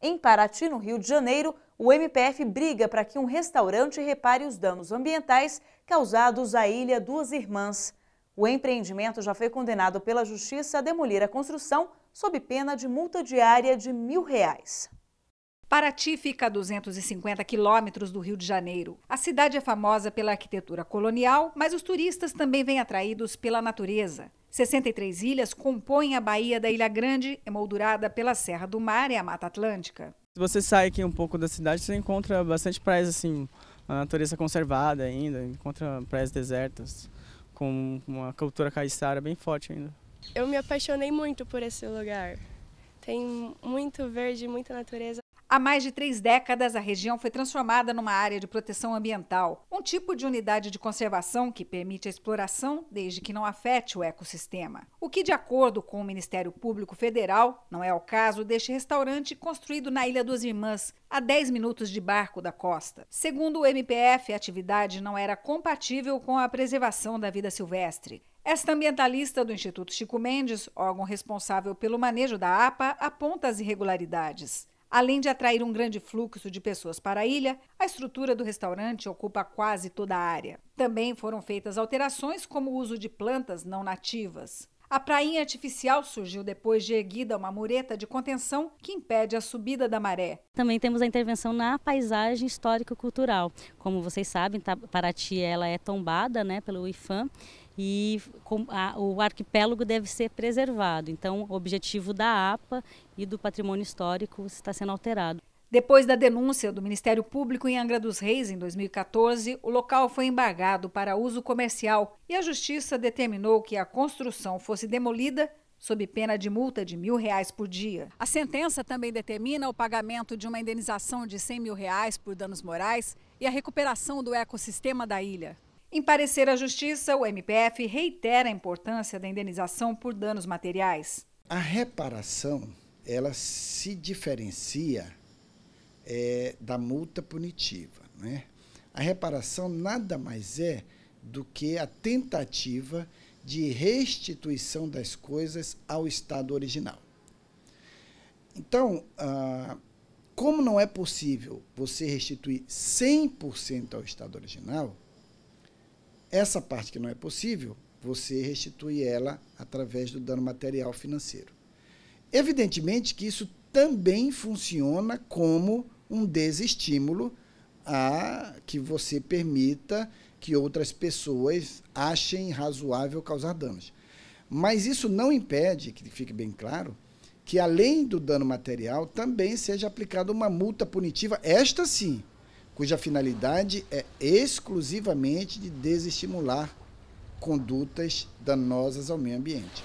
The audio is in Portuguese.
Em Paraty, no Rio de Janeiro, o MPF briga para que um restaurante repare os danos ambientais causados à Ilha Duas Irmãs. O empreendimento já foi condenado pela Justiça a demolir a construção sob pena de multa diária de mil reais. Paraty fica a 250 quilômetros do Rio de Janeiro. A cidade é famosa pela arquitetura colonial, mas os turistas também vêm atraídos pela natureza. 63 ilhas compõem a Baía da Ilha Grande, emoldurada é pela Serra do Mar e a Mata Atlântica. Se você sai aqui um pouco da cidade, você encontra bastante praias assim, a natureza conservada ainda, encontra praias desertas, com uma cultura caiçara bem forte ainda. Eu me apaixonei muito por esse lugar. Tem muito verde, muita natureza. Há mais de três décadas, a região foi transformada numa área de proteção ambiental, um tipo de unidade de conservação que permite a exploração desde que não afete o ecossistema. O que, de acordo com o Ministério Público Federal, não é o caso deste restaurante construído na Ilha dos Irmãs, a 10 minutos de barco da costa. Segundo o MPF, a atividade não era compatível com a preservação da vida silvestre. Esta ambientalista do Instituto Chico Mendes, órgão responsável pelo manejo da APA, aponta as irregularidades. Além de atrair um grande fluxo de pessoas para a ilha, a estrutura do restaurante ocupa quase toda a área. Também foram feitas alterações, como o uso de plantas não nativas. A prainha artificial surgiu depois de erguida uma mureta de contenção que impede a subida da maré. Também temos a intervenção na paisagem histórico-cultural. Como vocês sabem, Paraty ela é tombada né, pelo IFAM e o arquipélago deve ser preservado. Então, o objetivo da APA e do patrimônio histórico está sendo alterado. Depois da denúncia do Ministério Público em Angra dos Reis em 2014, o local foi embargado para uso comercial e a Justiça determinou que a construção fosse demolida sob pena de multa de mil reais por dia. A sentença também determina o pagamento de uma indenização de 100 mil reais por danos morais e a recuperação do ecossistema da ilha. Em parecer à Justiça, o MPF reitera a importância da indenização por danos materiais. A reparação, ela se diferencia é, da multa punitiva. Né? A reparação nada mais é do que a tentativa de restituição das coisas ao estado original. Então, ah, como não é possível você restituir 100% ao estado original, essa parte que não é possível, você restitui ela através do dano material financeiro. Evidentemente que isso também funciona como um desestímulo a que você permita que outras pessoas achem razoável causar danos. Mas isso não impede, que fique bem claro, que além do dano material também seja aplicada uma multa punitiva, esta sim, cuja finalidade é exclusivamente de desestimular condutas danosas ao meio ambiente.